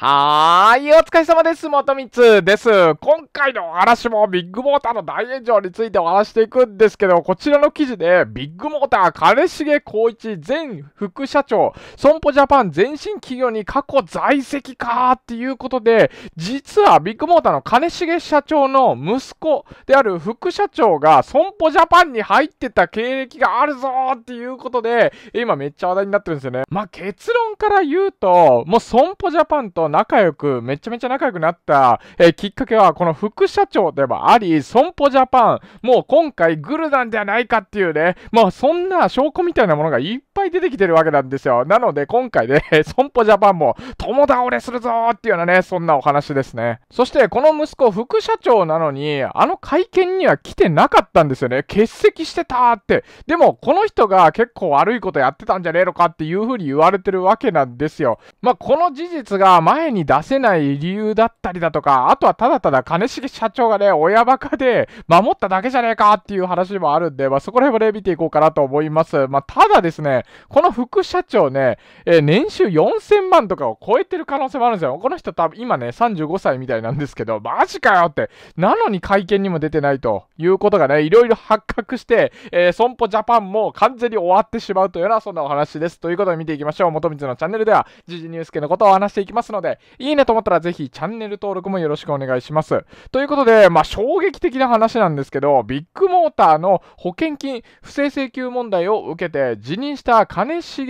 はーい、お疲れ様です。元光つです。今回のお話もビッグモーターの大炎上についてお話していくんですけど、こちらの記事で、ビッグモーター金重光一前副社長、損保ジャパン前身企業に過去在籍かーっていうことで、実はビッグモーターの金重社長の息子である副社長が損保ジャパンに入ってた経歴があるぞーっていうことで、今めっちゃ話題になってるんですよね。まあ、結論から言うと、もう損保ジャパンと仲良く、めちゃめちゃ仲良くなった、えー、きっかけは、この副社長でもあり、損保ジャパン、もう今回グルなんじゃないかっていうね、もうそんな証拠みたいなものがいっぱい出てきてるわけなんですよ。なので今回ね、損保ジャパンも共倒れするぞっていうようなね、そんなお話ですね。そしてこの息子、副社長なのに、あの会見には来てなかったんですよね。欠席してたって。でも、この人が結構悪いことやってたんじゃねえのかっていうふうに言われてるわけなんですよ。まあ、この事実が前に出せない理由だったりだとか、あとはただただ金重社長がね、親バカで守っただけじゃねえかっていう話もあるんで、まあ、そこら辺もね、見ていこうかなと思います。まあ、ただですね、この副社長ね、えー、年収4000万とかを超えてる可能性もあるんですよ。この人多分今ね、35歳みたいなんですけど、マジかよって。なのに会見にも出てないということがね、いろいろ発覚して、えー、損保ジャパンも完全に終わってしまうというような、そんなお話です。ということで見ていきましょう。元光のチャンネルでは、時事ニュース系のことをお話していきますので、で、いいねと思ったらぜひチャンネル登録もよろしくお願いします。ということで、まあ、衝撃的な話なんですけど、ビッグモーターの保険金不正請求問題を受けて辞任した金重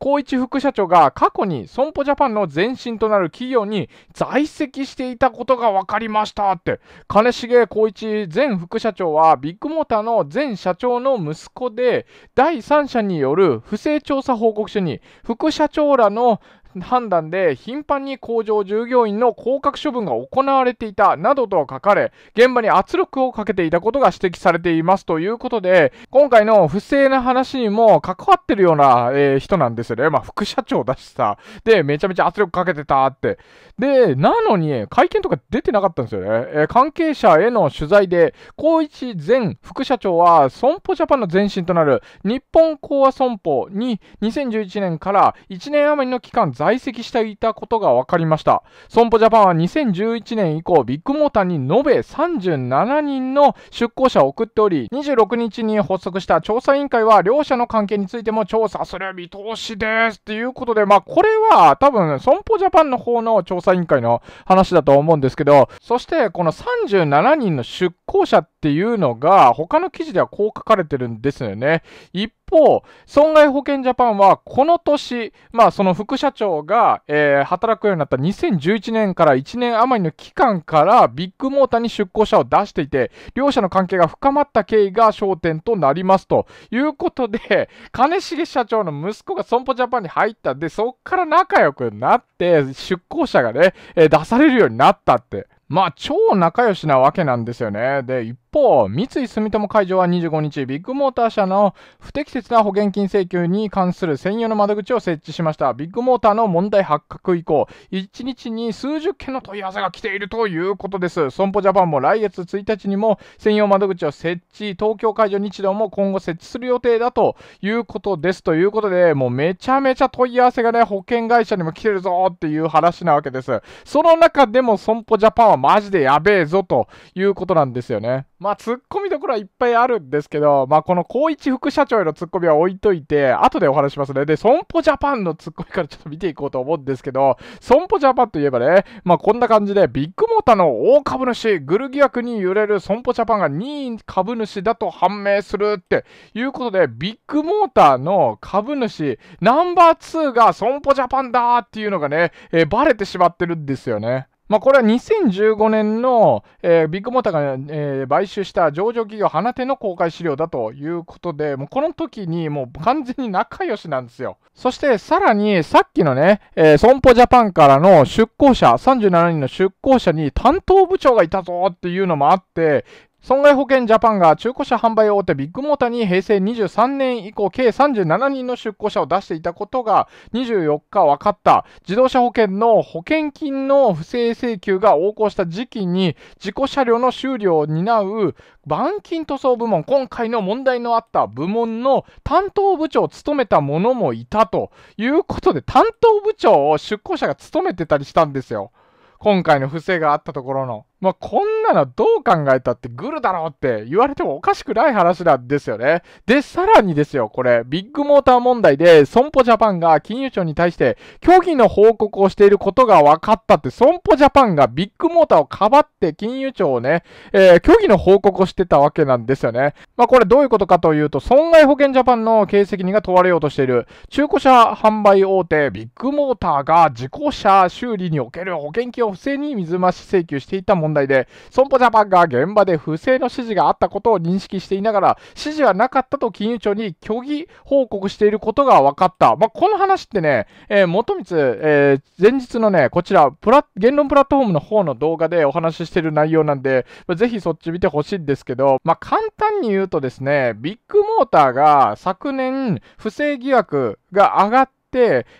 光一副社長が過去に損保ジャパンの前身となる企業に在籍していたことが分かりましたって、金重光一前副社長はビッグモーターの前社長の息子で、第三者による不正調査報告書に副社長らの判断で頻繁に工場従業員の降格処分が行われていたなどと書かれ、現場に圧力をかけていたことが指摘されていますということで、今回の不正な話にも関わってるような、えー、人なんですよね。まあ、副社長だしさ。で、めちゃめちゃ圧力かけてたって。で、なのに、会見とか出てなかったんですよね。えー、関係者への取材で、高一前副社長は、損保ジャパンの前身となる日本講和損保に2011年から1年余りの期間在籍していたことが分かりました損保ジャパンは2011年以降ビッグモーターに延べ37人の出向者を送っており26日に発足した調査委員会は両者の関係についても調査する見通しですということでまあこれは多分損保ジャパンの方の調査委員会の話だと思うんですけどそしてこの37人の出向者っていうのが他の記事ではこう書かれてるんですよね一方、損害保険ジャパンは、この年、まあ、その副社長が、えー、働くようになった2011年から1年余りの期間から、ビッグモーターに出向者を出していて、両者の関係が深まった経緯が焦点となりますということで、金重社長の息子が損保ジャパンに入ったんで、そこから仲良くなって、出向者がね、えー、出されるようになったって。まあ、超仲良しなわけなんですよね。で、一方、三井住友海上は25日、ビッグモーター社の不適切な保険金請求に関する専用の窓口を設置しました。ビッグモーターの問題発覚以降、1日に数十件の問い合わせが来ているということです。損保ジャパンも来月1日にも専用窓口を設置、東京海上日動も今後設置する予定だということです。ということで、もうめちゃめちゃ問い合わせがね、保険会社にも来てるぞっていう話なわけです。その中でも損保ジャパンはマジでやべえぞということなんですよね。まあ、ツッコミどころはいっぱいあるんですけど、まあ、この高一副社長へのツッコミは置いといて、後でお話しますね。で、損保ジャパンのツッコミからちょっと見ていこうと思うんですけど、損保ジャパンといえばね、まあ、こんな感じで、ビッグモーターの大株主、グル疑惑に揺れる損保ジャパンが2位株主だと判明するっていうことで、ビッグモーターの株主、ナンバー2が損保ジャパンだっていうのがね、えー、バレてしまってるんですよね。まあ、これは2015年の、えー、ビッグモーターが、えー、買収した上場企業花手の公開資料だということで、もうこの時にもう完全に仲良しなんですよ。そしてさらにさっきのね、えー、損保ジャパンからの出向者、37人の出向者に担当部長がいたぞっていうのもあって、損害保険ジャパンが中古車販売大手ビッグモーターに平成23年以降計37人の出向者を出していたことが24日分かった自動車保険の保険金の不正請求が横行した時期に事故車両の修理を担う板金塗装部門今回の問題のあった部門の担当部長を務めた者もいたということで担当部長を出向者が務めてたりしたんですよ今回の不正があったところの。まあ、こんなのどう考えたってグルだろうって言われてもおかしくない話なんですよね。で、さらにですよ、これ、ビッグモーター問題で、損保ジャパンが金融庁に対して、虚偽の報告をしていることが分かったって、損保ジャパンがビッグモーターをかばって金融庁をね、えー、虚偽の報告をしてたわけなんですよね。まあ、これどういうことかというと、損害保険ジャパンの経営責任が問われようとしている、中古車販売大手ビッグモーターが自己車修理における保険金を不正に水増し請求していた問題問題で、損保ジャパンが現場で不正の指示があったことを認識していながら、指示はなかったと金融庁に虚偽報告していることが分かった。まあ、この話ってね、えー、元光、えー、前日のね、こちらプラ、言論プラットフォームの方の動画でお話ししてる内容なんで、まあ、ぜひそっち見てほしいんですけど、まあ、簡単に言うとですね、ビッグモーターが昨年、不正疑惑が上がって、、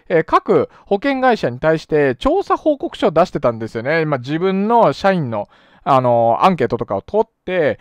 えー、各保険会社に対して調査報告書を出してたんですよね。まあ、自分の社員のあのアンケートとかを取っ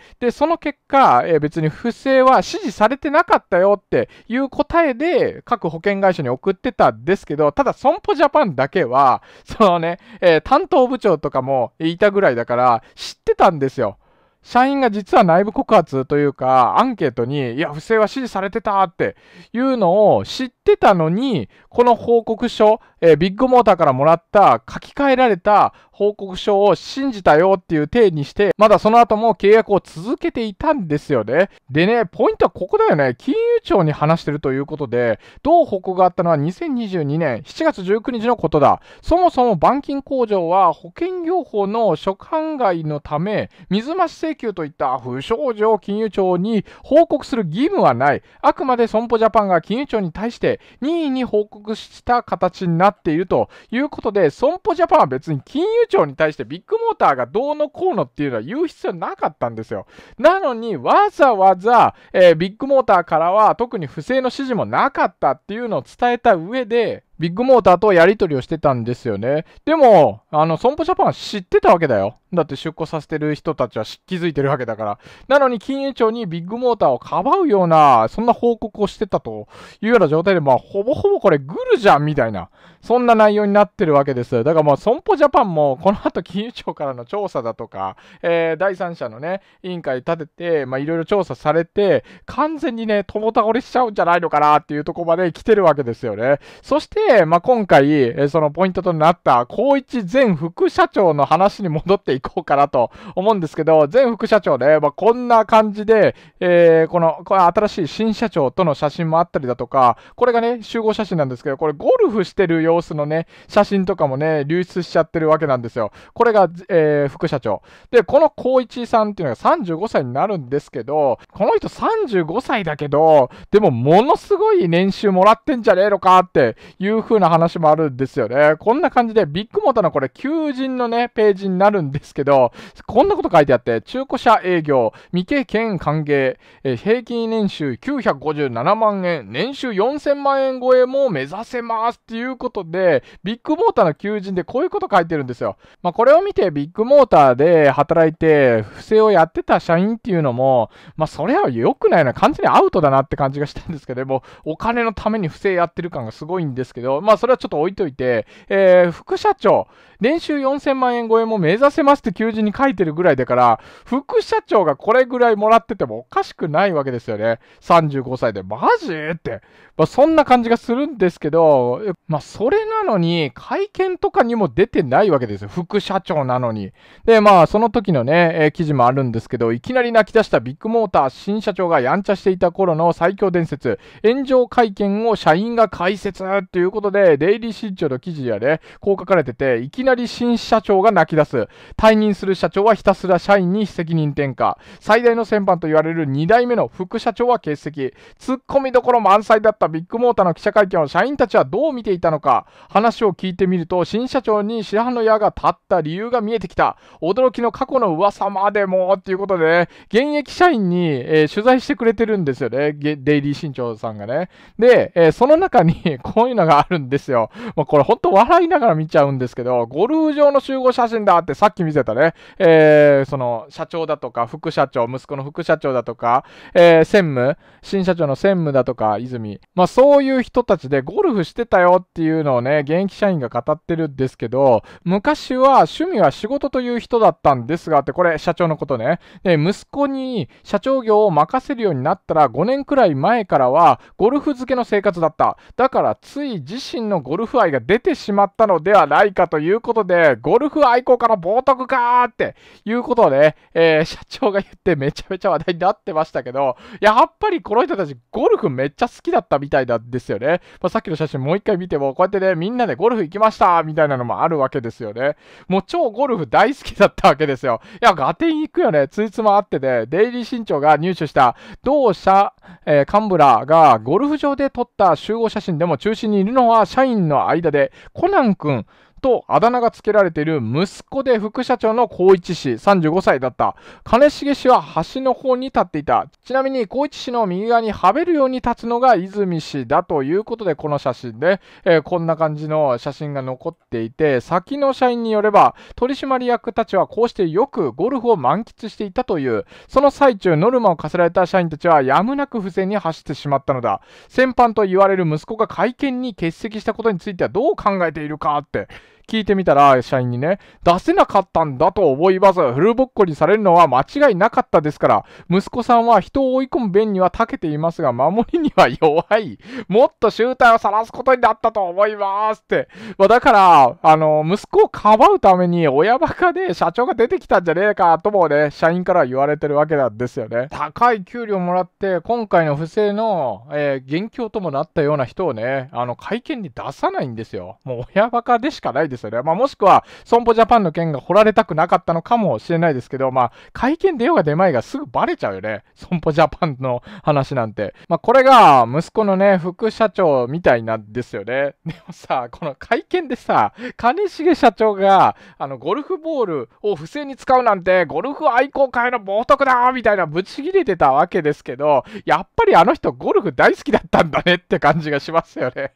て、で、その結果、えー、別に不正は指示されてなかったよっていう答えで、各保険会社に送ってたんですけど、ただ、損保ジャパンだけは、そのね、えー、担当部長とかもいたぐらいだから、知ってたんですよ。社員が実は内部告発というか、アンケートに、いや、不正は指示されてたっていうのを知ってたのに、この報告書、えー、ビッグモーターからもらった書き換えられた報告書を信じたよっていう体にして、まだその後も契約を続けていたんですよね。でね、ポイントはここだよね。金融庁に話してるということで、同報告があったのは2022年7月19日のことだ。そもそも板金工場は保険業法の所管外のため、水増し請求といった不祥事を金融庁に報告する義務はない。あくまで損保ジャパンが金融庁に対して任意に報告した形になっているということで、損保ジャパンは別に金融長に対してビッグモーターがどうのこうのっていうのは言う必要なかったんですよ。なのにわざわざ、えー、ビッグモーターからは特に不正の指示もなかったっていうのを伝えた上で、ビッグモーターとやり取りをしてたんですよね。でも、あの、損保ジャパンは知ってたわけだよ。だって出庫させてる人たちは気づいてるわけだから。なのに金融庁にビッグモーターをかばうような、そんな報告をしてたというような状態で、まあ、ほぼほぼこれグルじゃんみたいな、そんな内容になってるわけです。だからまあ、損保ジャパンも、この後金融庁からの調査だとか、えー、第三者のね、委員会立てて、まあ、いろいろ調査されて、完全にね、共倒れしちゃうんじゃないのかなっていうとこまで来てるわけですよね。そして、まあ、今回、そのポイントとなった、高一前副社長の話に戻っていこうかなと思うんですけど、前副社長ね、まあ、こんな感じで、えー、この、これ新しい新社長との写真もあったりだとか、これがね、集合写真なんですけど、これゴルフしてる様子のね、写真とかもね、流出しちゃってるわけなんですよ。これが、えー、副社長。で、この光一さんっていうのが35歳になるんですけど、この人35歳だけど、でもものすごい年収もらってんじゃねえのかっていう風な話もあるんですよね。こんな感じで、ビッグモーターのこれ求人のね、ページになるんですですけど、こんなこと書いてあって、中古車営業、未経験歓迎、え平均年収957万円、年収4000万円超えも目指せますっていうことで、ビッグモーターの求人でこういうこと書いてるんですよ。まあ、これを見てビッグモーターで働いて、不正をやってた社員っていうのも、まあ、それは良くないな、完全にアウトだなって感じがしたんですけども、お金のために不正やってる感がすごいんですけど、まあ、それはちょっと置いといて、えー、副社長、年収4000万円超えも目指せますって求人に書いてるぐらいだから、副社長がこれぐらいもらっててもおかしくないわけですよね。35歳で、マジって。まあ、そんな感じがするんですけど、まあ、それなのに、会見とかにも出てないわけですよ。副社長なのに。で、まあ、その時のね、えー、記事もあるんですけど、いきなり泣き出したビッグモーター新社長がやんちゃしていた頃の最強伝説、炎上会見を社員が解説ということで、デイリー新潮の記事やね、こう書かれてて、いきなり新社長が泣き出す。タ退任する社長はひたすら社員に責任転嫁。最大の先般と言われる2代目の副社長は欠席。突っ込みどころ満載だったビッグモーターの記者会見を社員たちはどう見ていたのか。話を聞いてみると、新社長に白羽の矢が立った理由が見えてきた。驚きの過去の噂までも、ということでね、現役社員に、えー、取材してくれてるんですよね。デイリー新潮さんがね。で、えー、その中に こういうのがあるんですよ。まあ、これほんと笑いながら見ちゃうんですけど、ゴルフ場の集合写真だってさっき見見せたね、えー、その、社長だとか、副社長、息子の副社長だとか、えー、専務、新社長の専務だとか、泉。まあ、そういう人たちでゴルフしてたよっていうのをね、現役社員が語ってるんですけど、昔は趣味は仕事という人だったんですが、って、これ、社長のことね。で、息子に社長業を任せるようになったら、5年くらい前からは、ゴルフ漬けの生活だった。だから、つい自身のゴルフ愛が出てしまったのではないかということで、ゴルフ愛好家の冒涜かーっていうことをね、えー、社長が言ってめちゃめちゃ話題になってましたけど、やっぱりこの人たちゴルフめっちゃ好きだったみたいなんですよね。まあ、さっきの写真もう一回見ても、こうやってね、みんなでゴルフ行きましたみたいなのもあるわけですよね。もう超ゴルフ大好きだったわけですよ。いや、ガテン行くよね。ついつもあってね、デイリー新潮が入手した同社、えー、幹部らがゴルフ場で撮った集合写真でも中心にいるのは社員の間で、コナン君、とあだ名が付けられている息子で副社長の光一氏35歳だった金重氏は橋の方に立っていたちなみに光一氏の右側にはべるように立つのが泉氏だということでこの写真で、えー、こんな感じの写真が残っていて先の社員によれば取締役たちはこうしてよくゴルフを満喫していたというその最中ノルマを課せられた社員たちはやむなく不正に走ってしまったのだ先般と言われる息子が会見に欠席したことについてはどう考えているかって聞いてみたら、社員にね、出せなかったんだと思います。フルボッコにされるのは間違いなかったですから、息子さんは人を追い込む弁には長けていますが、守りには弱い。もっと集体を晒すことになったと思いますって。まあ、だから、あの、息子をかばうために親バカで社長が出てきたんじゃねえかともね、社員から言われてるわけなんですよね。高い給料もらって、今回の不正の、えー、元凶ともなったような人をね、あの、会見に出さないんですよ。もう親バカでしかないです。ですよね。まあ、もしくは、損保ジャパンの件が掘られたくなかったのかもしれないですけど、まあ、会見出ようが出まいがすぐバレちゃうよね。損保ジャパンの話なんて。まあ、これが、息子のね、副社長みたいなんですよね。でもさ、この会見でさ、兼重社長が、あの、ゴルフボールを不正に使うなんて、ゴルフ愛好会の冒涜だみたいな、ブチ切れてたわけですけど、やっぱりあの人、ゴルフ大好きだったんだねって感じがしますよね。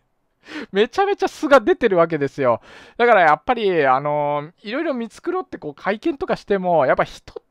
めちゃめちゃ素が出てるわけですよ。だからやっぱり、あのー、いろいろ見繕ってこう会見とかしても、やっぱ人っ、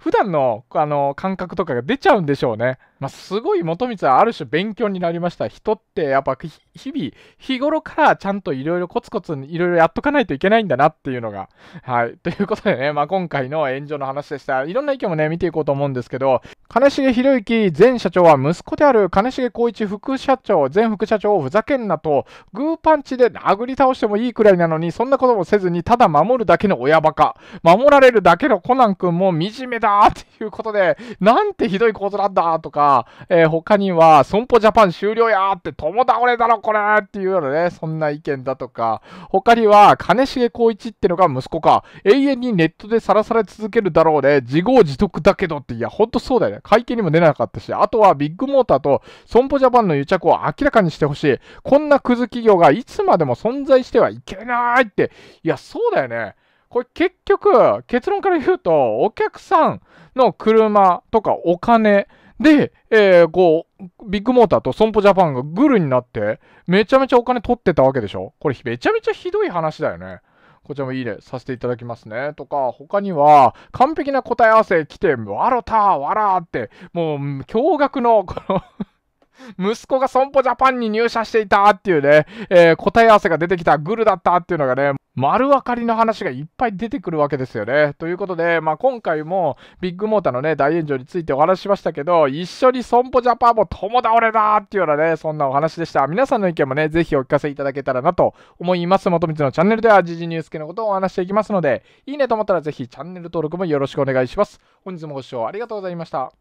普段のあの感覚とかが出ちゃうんでしょうね。まあ、すごい元光はある種勉強になりました。人ってやっぱ日々、日頃からちゃんといろいろコツコツいろいろやっとかないといけないんだなっていうのが。はい。ということでね、まあ、今回の炎上の話でした。いろんな意見もね、見ていこうと思うんですけど、金重博之前社長は息子である金重光一副社長、前副社長をふざけんなと、グーパンチで殴り倒してもいいくらいなのに、そんなこともせずにただ守るだけの親バカ、守られるだけのコナン君も見惨めだっていうことで、なんてひどい構図なんだとか、えー、他には、損保ジャパン終了やって、友倒れだろこれっていうようなね、そんな意見だとか、他には、金重光一ってのが息子か、永遠にネットでさらされ続けるだろうで、ね、自業自得だけどって、いや、ほんとそうだよね。会見にも出なかったし、あとはビッグモーターと損保ジャパンの癒着を明らかにしてほしい。こんなクズ企業がいつまでも存在してはいけないって、いや、そうだよね。これ結局、結論から言うと、お客さんの車とかお金で、えー、こう、ビッグモーターと損保ジャパンがグルになって、めちゃめちゃお金取ってたわけでしょこれめちゃめちゃひどい話だよね。こちらもいいねさせていただきますね。とか、他には、完璧な答え合わせ来て、わろた、わらって、もう、驚愕の、この息子が損保ジャパンに入社していたっていうね、えー、答え合わせが出てきた、グルだったっていうのがね、丸分かりの話がいっぱい出てくるわけですよね。ということで、まあ、今回もビッグモーターのね、大炎上についてお話ししましたけど、一緒に損保ジャパンも共倒れだっていうようなね、そんなお話でした。皆さんの意見もね、ぜひお聞かせいただけたらなと思います。元光のチャンネルでは、時事ニュース系のことをお話していきますので、いいねと思ったらぜひチャンネル登録もよろしくお願いします。本日もご視聴ありがとうございました。